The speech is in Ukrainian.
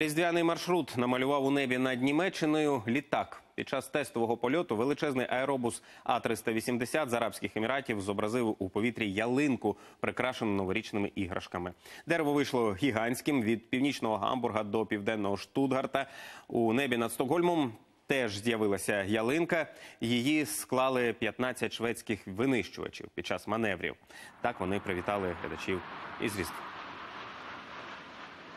Різдвяний маршрут намалював у небі над Німеччиною літак. Під час тестового польоту величезний аеробус А 380 з арабських еміратів зобразив у повітрі ялинку, прикрашену новорічними іграшками. Дерево вийшло гігантським від північного гамбурга до південного Штутгарта. У небі над Стокгольмом теж з'явилася ялинка. Її склали 15 шведських винищувачів під час маневрів. Так вони привітали глядачів із різдвом.